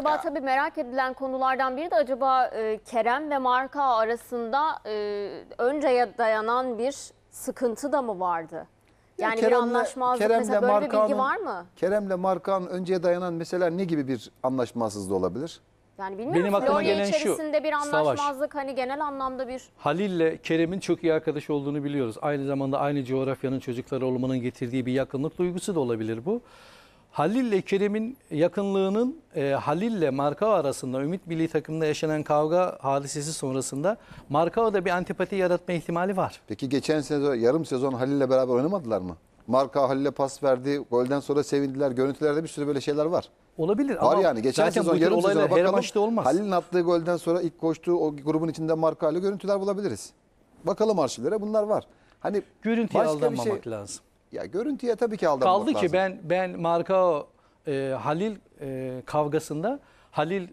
Acaba tabii merak edilen konulardan biri de acaba e, Kerem ve Marka arasında e, önceye dayanan bir sıkıntı da mı vardı? Ya Yani bir anlaşmazlık Kerem'le mesela böyle bir bilgi var mı? Kerem'le Marka'nın önceye dayanan mesela ne gibi bir anlaşmazsızlığı olabilir? Yani bilmiyorum. Benim aklıma Florya gelen şu, içerisinde bir savaş. hani genel anlamda bir Halil'le Kerem'in çok iyi arkadaş olduğunu biliyoruz. Aynı zamanda aynı coğrafyanın çocukları olmanın getirdiği bir yakınlık duygusu da olabilir bu. Halil ile Kerim'in yakınlığının e, Halil ile Marka arasında Ümit Milli takımında yaşanan kavga hadisesi sonrasında da bir antipati yaratma ihtimali var. Peki geçen sezon yarım sezon Halil ile beraber oynamadılar mı? Marka Halil'e pas verdi. Golden sonra sevindiler. Görüntülerde bir sürü böyle şeyler var. Olabilir var ama yani. Geçen zaten sezon, yarım sezon olaylar bakalım, her olmaz. Halil'in attığı golden sonra ilk koştuğu o grubun içinde Marka ile görüntüler bulabiliriz. Bakalım arşivlere bunlar var. Hani Görüntüye aldanmamak şey... lazım. Ya görüntüye tabii ki aldanmak Kaldı ki ben ben Marka e, Halil e, kavgasında Halil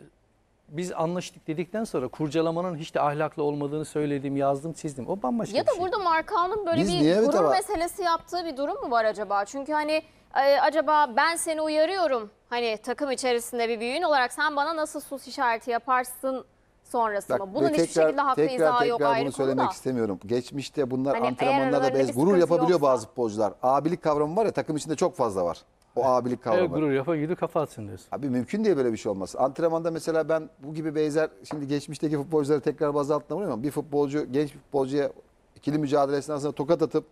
biz anlaştık dedikten sonra kurcalamanın hiç de ahlaklı olmadığını söyledim, yazdım, çizdim. O bambaşka Ya da bir şey. burada Markan'ın böyle Biz bir evet gurur ama- meselesi yaptığı bir durum mu var acaba? Çünkü hani e, acaba ben seni uyarıyorum. Hani takım içerisinde bir büyüğün olarak sen bana nasıl sus işareti yaparsın sonrası Bak, mı? Bunun hiçbir tekrar, şekilde haklı tekrar, izahı tekrar yok ayrı bunu söylemek da. istemiyorum. Geçmişte bunlar hani antrenmanlarda bez gurur yapabiliyor yoksa. bazı futbolcular. Abilik kavramı var ya takım içinde çok fazla var. O abilik kavramı. Evet, gurur yapa gidip kafa atsın diyorsun. Abi mümkün diye böyle bir şey olmaz. Antrenmanda mesela ben bu gibi benzer şimdi geçmişteki futbolcuları tekrar baz altına vuruyorum bir futbolcu genç bir futbolcuya ikili mücadele esnasında tokat atıp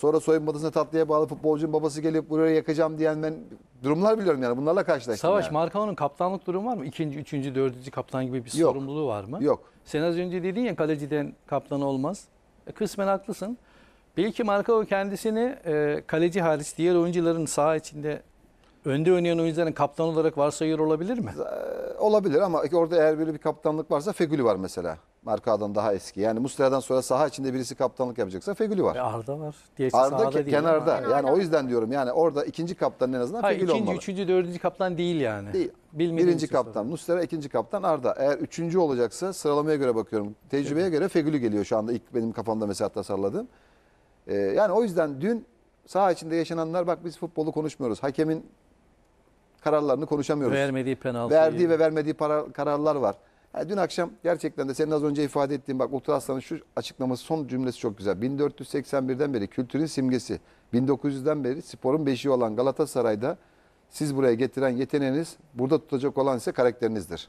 Sonra soyunma tatlıya bağlı futbolcunun babası gelip buraya yakacağım diyen ben durumlar biliyorum yani. Bunlarla karşılaştım. Savaş yani. Markao'nun kaptanlık durumu var mı? İkinci, üçüncü, dördüncü kaptan gibi bir Yok. sorumluluğu var mı? Yok. Sen az önce dedin ya kaleciden kaptan olmaz. E, kısmen haklısın. Belki Markao kendisini e, kaleci hariç diğer oyuncuların saha içinde önde oynayan oyuncuların kaptan olarak varsayıyor olabilir mi? E, olabilir ama orada eğer böyle bir kaptanlık varsa Fegüli var mesela markadan daha eski. Yani Muslera'dan sonra saha içinde birisi kaptanlık yapacaksa Fegüli var. E, Arda var. Diğerisi Arda sahada değil. kenarda. Yani, o yüzden diyorum yani orada ikinci kaptan en azından Hayır, Fegülü ikinci, olmalı. üçüncü, dördüncü kaptan değil yani. Değil. Bilmediğim Birinci kaptan Muslera, ikinci kaptan Arda. Eğer üçüncü olacaksa sıralamaya göre bakıyorum. Tecrübeye göre Fegüli geliyor şu anda ilk benim kafamda mesela tasarladığım. Ee, yani o yüzden dün saha içinde yaşananlar bak biz futbolu konuşmuyoruz. Hakemin kararlarını konuşamıyoruz. Vermediği penaltı. Verdiği ve vermediği para, kararlar var. Yani dün akşam gerçekten de senin az önce ifade ettiğin bak Ultra Aslan'ın şu açıklaması son cümlesi çok güzel. 1481'den beri kültürün simgesi, 1900'den beri sporun beşiği olan Galatasaray'da siz buraya getiren yeteneğiniz, burada tutacak olan ise karakterinizdir.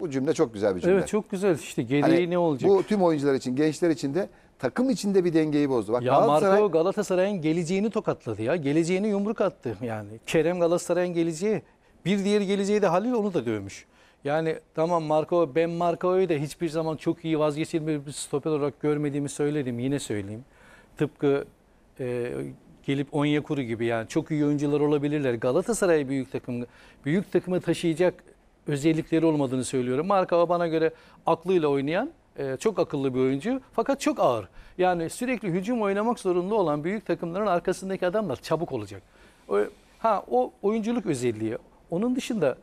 Bu cümle çok güzel bir cümle. Evet çok güzel işte gereği hani ne olacak? Bu tüm oyuncular için, gençler için de takım içinde bir dengeyi bozdu. Bak, ya Galatasaray... Marco Galatasaray'ın geleceğini tokatladı ya. Geleceğini yumruk attı yani. Kerem Galatasaray'ın geleceği. Bir diğer geleceği de Halil onu da dövmüş. Yani tamam Marco ben Marco'yu da hiçbir zaman çok iyi vazgeçilmez bir stoper olarak görmediğimi söyledim. Yine söyleyeyim. Tıpkı e, gelip Onyekuru gibi yani çok iyi oyuncular olabilirler. Galatasaray büyük takım büyük takımı taşıyacak özellikleri olmadığını söylüyorum. Marco bana göre aklıyla oynayan e, çok akıllı bir oyuncu fakat çok ağır. Yani sürekli hücum oynamak zorunda olan büyük takımların arkasındaki adamlar çabuk olacak. Ha o oyunculuk özelliği. Onun dışında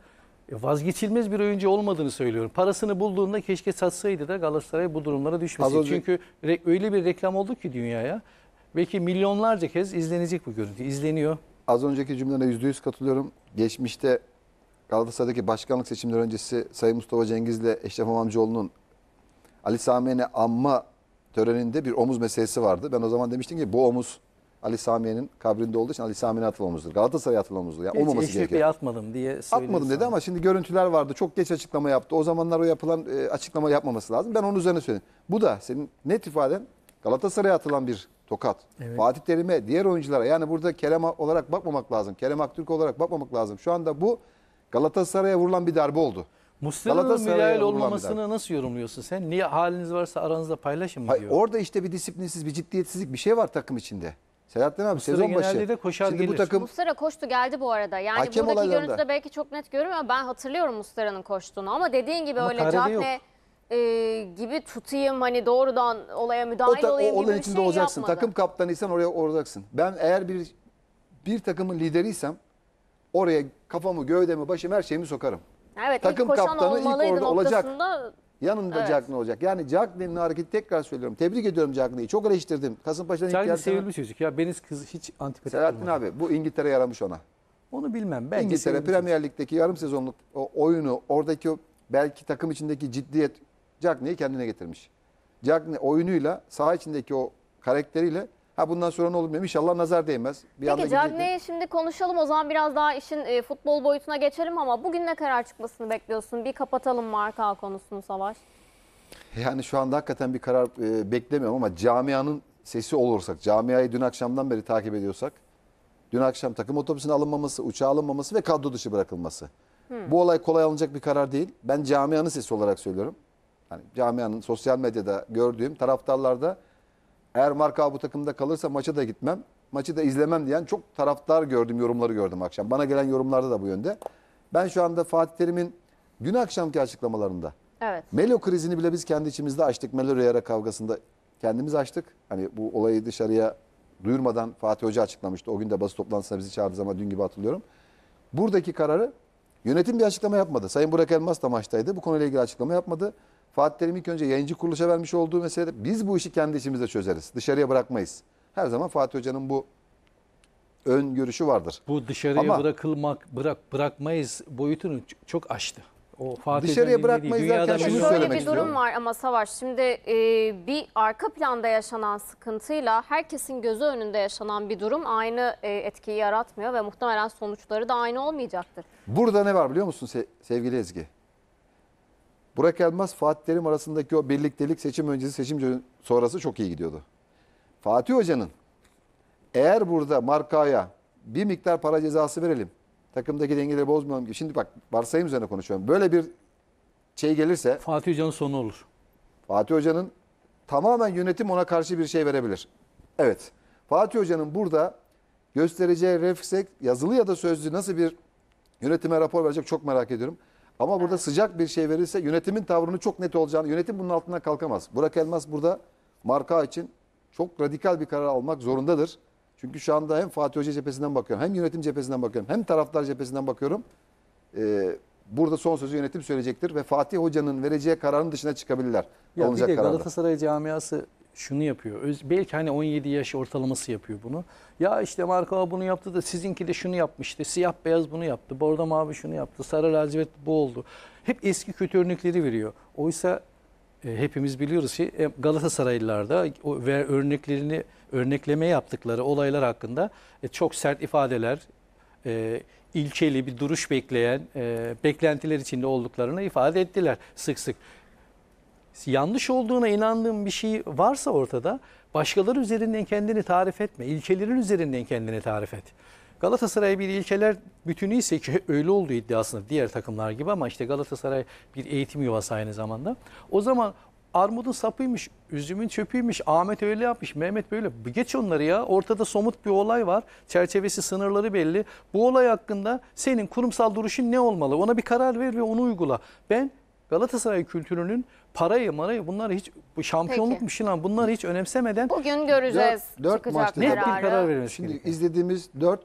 e, vazgeçilmez bir oyuncu olmadığını söylüyorum. Parasını bulduğunda keşke satsaydı da Galatasaray bu durumlara düşmesin. Önce... Çünkü öyle bir reklam oldu ki dünyaya. Belki milyonlarca kez izlenecek bu görüntü. İzleniyor. Az önceki cümlene yüzde yüz katılıyorum. Geçmişte Galatasaray'daki başkanlık seçimleri öncesi Sayın Mustafa Cengiz ile Eşref Amamcıoğlu'nun Ali Sami'ne anma töreninde bir omuz meselesi vardı. Ben o zaman demiştim ki bu omuz Ali Sami'nin kabrinde olduğu için Ali Samiye'ne atılmamızdır. Galatasaray'a atılmamızdır. Yani olmaması gerekiyor. Şey atmadım diye söylüyorsun. Atmadım dedi ama şimdi görüntüler vardı. Çok geç açıklama yaptı. O zamanlar o yapılan e, açıklama yapmaması lazım. Ben onun üzerine söyleyeyim. Bu da senin net ifaden Galatasaray'a atılan bir tokat. Evet. Fatih Terim'e, diğer oyunculara yani burada Kerem olarak bakmamak lazım. Kerem Aktürk olarak bakmamak lazım. Şu anda bu Galatasaray'a vurulan bir darbe oldu. Mustafa'nın müdahil olmamasını nasıl yorumluyorsun sen? Niye haliniz varsa aranızda paylaşın mı Hayır, Orada işte bir disiplinsiz, bir ciddiyetsizlik bir şey var takım içinde. Selahattin abi Muslera sezon başı. de koşar Şimdi gelir. bu takım Muslera koştu geldi bu arada. Yani Hakem buradaki olaylarında. görüntüde belki çok net görünmüyor. Ben hatırlıyorum Muslera'nın koştuğunu ama dediğin gibi Ama öyle karede yok. e, gibi tutayım hani doğrudan olaya o, müdahil ta- olayım o gibi olayın bir içinde şey olacaksın. yapmadı. Takım kaptanıysan oraya olacaksın. Ben eğer bir bir takımın lideriysem oraya kafamı, gövdemi, başımı her şeyimi sokarım. evet, takım ilk koşan kaptanı ilk olmalıydın orada olacak. Yanında evet. Cagney olacak. Yani Cagney'in hareketi tekrar söylüyorum. Tebrik ediyorum Cagney'i. Çok eleştirdim. Kasımpaşa'nın Cagney ihtiyacını... sevilmiş çocuk ya. beniz kız hiç antipati Selahattin abi bu İngiltere yaramış ona. Onu bilmem. Belki İngiltere Premier Lig'deki yarım sezonluk o oyunu, oradaki o belki takım içindeki ciddiyet Cagney'i kendine getirmiş. Cagney oyunuyla, saha içindeki o karakteriyle Ha bundan sonra ne olur bilmiyorum. İnşallah nazar değmez. Bir Peki gidecek Cagney'i şimdi konuşalım o zaman biraz daha işin e, futbol boyutuna geçelim ama bugün ne karar çıkmasını bekliyorsun? Bir kapatalım marka konusunu Savaş. Yani şu anda hakikaten bir karar e, beklemiyorum ama camianın sesi olursak, camiayı dün akşamdan beri takip ediyorsak, dün akşam takım otobüsünün alınmaması, uçağa alınmaması ve kadro dışı bırakılması. Hmm. Bu olay kolay alınacak bir karar değil. Ben camianın sesi olarak söylüyorum. Yani camianın sosyal medyada gördüğüm taraftarlarda eğer Marka bu takımda kalırsa maça da gitmem. Maçı da izlemem diyen çok taraftar gördüm, yorumları gördüm akşam. Bana gelen yorumlarda da bu yönde. Ben şu anda Fatih Terim'in dün akşamki açıklamalarında evet. Melo krizini bile biz kendi içimizde açtık. Melo Reyera kavgasında kendimiz açtık. Hani bu olayı dışarıya duyurmadan Fatih Hoca açıklamıştı. O gün de basın toplantısına bizi çağırdı ama dün gibi hatırlıyorum. Buradaki kararı yönetim bir açıklama yapmadı. Sayın Burak Elmas da maçtaydı. Bu konuyla ilgili açıklama yapmadı. Fatih Terim ilk önce yayıncı kuruluşa vermiş olduğu meselede biz bu işi kendi işimizde çözeriz. Dışarıya bırakmayız. Her zaman Fatih Hoca'nın bu ön görüşü vardır. Bu dışarıya Ama, bırakılmak bırak bırakmayız boyutunu çok aştı o Fatih dışarıya bırakmayız değil, derken şunu söylemek Böyle bir durum var ama Savaş şimdi e, bir arka planda yaşanan sıkıntıyla herkesin gözü önünde yaşanan bir durum aynı e, etkiyi yaratmıyor ve muhtemelen sonuçları da aynı olmayacaktır. Burada ne var biliyor musun se sevgili Ezgi? Burak Elmas, Fatih Terim arasındaki o birliktelik seçim öncesi, seçim sonrası çok iyi gidiyordu. Fatih Hoca'nın eğer burada Marka'ya bir miktar para cezası verelim, takımdaki dengeleri bozmayalım gibi. Şimdi bak varsayım üzerine konuşuyorum. Böyle bir şey gelirse... Fatih Hoca'nın sonu olur. Fatih Hoca'nın tamamen yönetim ona karşı bir şey verebilir. Evet. Fatih Hoca'nın burada göstereceği refleks yazılı ya da sözlü nasıl bir yönetime rapor verecek çok merak ediyorum. Ama burada sıcak bir şey verirse yönetimin tavrını çok net olacağını, yönetim bunun altına kalkamaz. Burak Elmas burada marka için çok radikal bir karar almak zorundadır. Çünkü şu anda hem Fatih Hoca cephesinden bakıyorum, hem yönetim cephesinden bakıyorum, hem taraftar cephesinden bakıyorum. Ee, burada son sözü yönetim söyleyecektir ve Fatih Hoca'nın vereceği kararın dışına çıkabilirler. Ya Olacak bir de kararda. Galatasaray camiası şunu yapıyor. Öz, belki hani 17 yaş ortalaması yapıyor bunu. Ya işte Marko bunu yaptı da sizinki de şunu yapmıştı. Siyah beyaz bunu yaptı. Bordo mavi şunu yaptı. Sarı lacivert bu oldu. Hep eski kötü örnekleri veriyor. Oysa e, hepimiz biliyoruz ki e, Galatasaraylılarda o, ve örneklerini örnekleme yaptıkları olaylar hakkında e, çok sert ifadeler, e, ilkeli bir duruş bekleyen, e, beklentiler içinde olduklarını ifade ettiler sık sık. Yanlış olduğuna inandığım bir şey varsa ortada başkaları üzerinden kendini tarif etme. İlkelerin üzerinden kendini tarif et. Galatasaray bir ilkeler bütünü ise ki öyle olduğu iddiasında diğer takımlar gibi ama işte Galatasaray bir eğitim yuvası aynı zamanda. O zaman armudun sapıymış, üzümün çöpüymüş, Ahmet öyle yapmış, Mehmet böyle. Geç onları ya. Ortada somut bir olay var. Çerçevesi, sınırları belli. Bu olay hakkında senin kurumsal duruşun ne olmalı? Ona bir karar ver ve onu uygula. Ben Galatasaray kültürünün parayı marayı bunları hiç bu şampiyonluk Peki. bunları hiç önemsemeden bugün göreceğiz Dört maçta net bir karar vermemiz Şimdi gerekiyor. izlediğimiz 4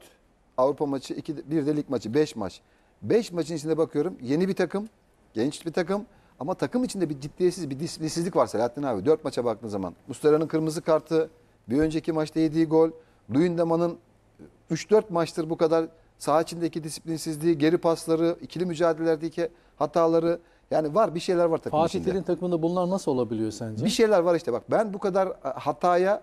Avrupa maçı, 2 bir de lig maçı, 5 maç. 5 maçın içinde bakıyorum yeni bir takım, genç bir takım ama takım içinde bir ciddiyetsiz, bir disiplinsizlik var Selahattin abi. Dört maça baktığın zaman. Mustera'nın kırmızı kartı, bir önceki maçta yediği gol, Luyendama'nın 3-4 maçtır bu kadar saha içindeki disiplinsizliği, geri pasları, ikili mücadelelerdeki hataları yani var bir şeyler var takım Fatih içinde. Fatih takımında bunlar nasıl olabiliyor sence? Bir şeyler var işte bak ben bu kadar e, hataya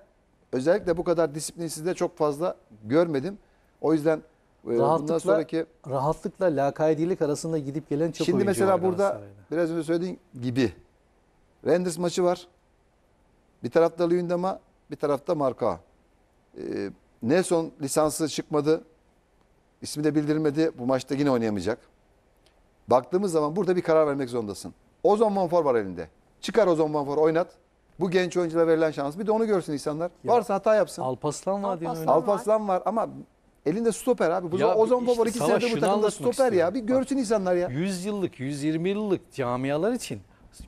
özellikle bu kadar disiplinsizliğe çok fazla görmedim. O yüzden ee, rahatlıkla, Bundan sonraki rahatlıkla lakaydilik arasında gidip gelen çok Şimdi mesela burada biraz önce söylediğin gibi Renders maçı var. Bir tarafta Luyendama, bir tarafta Marka. Ee, Nelson lisansı çıkmadı. İsmi de bildirilmedi. Bu maçta yine oynayamayacak. Baktığımız zaman burada bir karar vermek zorundasın. Ozon manfor var elinde. Çıkar Ozon Monfor oynat. Bu genç oyunculara verilen şans. Bir de onu görsün insanlar. Ya, Varsa hata yapsın. Alpaslan var. Alpaslan, Alpaslan var. var ama Elinde stoper abi. Bu zaman, o zaman işte, Babar iki senedir bu takımda stoper istiyorum. ya. Bir görsün Bak, insanlar ya. 100 yıllık, 120 yıllık camialar için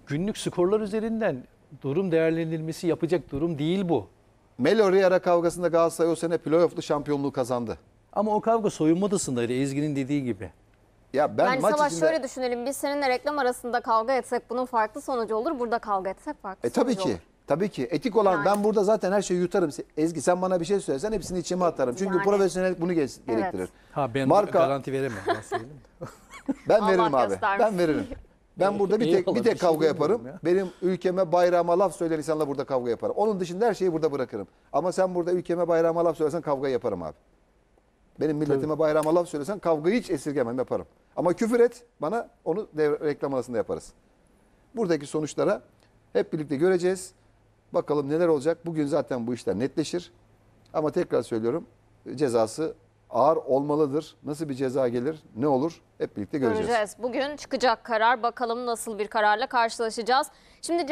günlük skorlar üzerinden durum değerlendirilmesi yapacak durum değil bu. Melo Riera kavgasında Galatasaray o sene playofflu şampiyonluğu kazandı. Ama o kavga soyunma odasındaydı Ezgi'nin dediği gibi. Ya ben Bence maç Savaş içinde... şöyle düşünelim. Biz seninle reklam arasında kavga etsek bunun farklı sonucu olur. Burada kavga etsek farklı e, sonucu tabii ki. olur. Tabii ki etik olan Yani. ben burada zaten her şeyi yutarım. Ezgi sen bana bir şey söylesen hepsini içime atarım. Çünkü Yani. profesyonellik bunu ge- gerektirir. Ha ben Marka- garanti veremem. Nasıl diyeyim? Ben Allah veririm abi. göstermesin. Ben veririm. Ben burada bir tek bir tek şey kavga yaparım. Benim ülkeme bayrağıma laf söyleyen insanla burada kavga yaparım. Onun dışında her şeyi burada bırakırım. Ama sen burada ülkeme bayrağıma laf söylesen kavga yaparım abi. Benim milletime bayrağıma laf söylesen kavgayı hiç esirgemem yaparım. Ama küfür et bana onu reklam arasında yaparız. Buradaki sonuçlara hep birlikte göreceğiz. Bakalım neler olacak. Bugün zaten bu işler netleşir. Ama tekrar söylüyorum cezası ağır olmalıdır. Nasıl bir ceza gelir, ne olur hep birlikte göreceğiz. Göreceğiz. Bugün çıkacak karar. Bakalım nasıl bir kararla karşılaşacağız. Şimdi